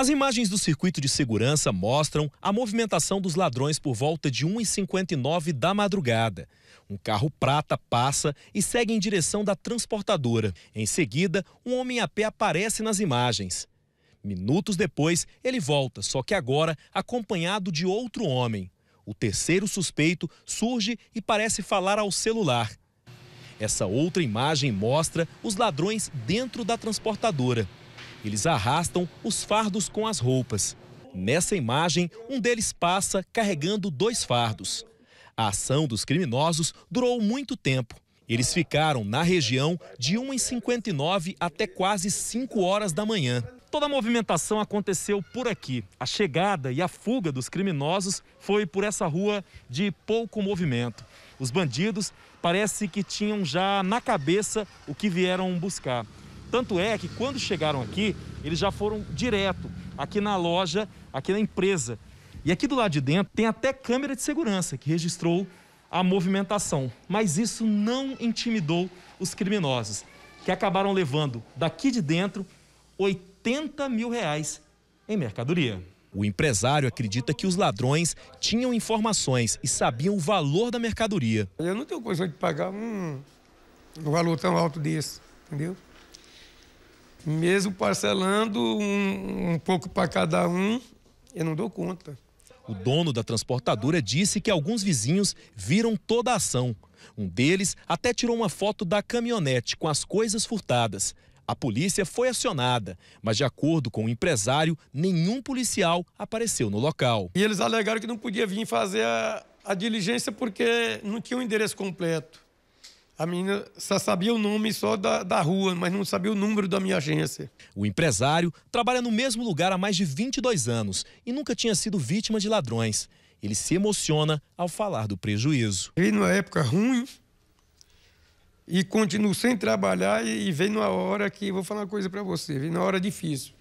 As imagens do circuito de segurança mostram a movimentação dos ladrões por volta de 1h59 da madrugada. Um carro prata passa e segue em direção da transportadora. Em seguida, um homem a pé aparece nas imagens. Minutos depois, ele volta, só que agora acompanhado de outro homem. O terceiro suspeito surge e parece falar ao celular. Essa outra imagem mostra os ladrões dentro da transportadora. Eles arrastam os fardos com as roupas. Nessa imagem, um deles passa carregando dois fardos. A ação dos criminosos durou muito tempo. Eles ficaram na região de 1h59 até quase 5 horas da manhã. Toda a movimentação aconteceu por aqui. A chegada e a fuga dos criminosos foi por essa rua de pouco movimento. Os bandidos parece que tinham já na cabeça o que vieram buscar. Tanto é que quando chegaram aqui, eles já foram direto aqui na loja, aqui na empresa. E aqui do lado de dentro tem até câmera de segurança que registrou a movimentação. Mas isso não intimidou os criminosos, que acabaram levando daqui de dentro 80 mil reais em mercadoria. O empresário acredita que os ladrões tinham informações e sabiam o valor da mercadoria. Eu não tenho condição de pagar um, um valor tão alto desse, entendeu? Mesmo parcelando um, um pouco para cada um, eu não dou conta. O dono da transportadora disse que alguns vizinhos viram toda a ação. Um deles até tirou uma foto da caminhonete com as coisas furtadas. A polícia foi acionada, mas de acordo com o empresário, nenhum policial apareceu no local. E eles alegaram que não podia vir fazer a, a diligência porque não tinha o endereço completo. A menina só sabia o nome só da, da rua, mas não sabia o número da minha agência. O empresário trabalha no mesmo lugar há mais de 22 anos e nunca tinha sido vítima de ladrões. Ele se emociona ao falar do prejuízo. Veio numa época ruim e continuo sem trabalhar e, e veio numa hora que, vou falar uma coisa para você, veio numa hora difícil.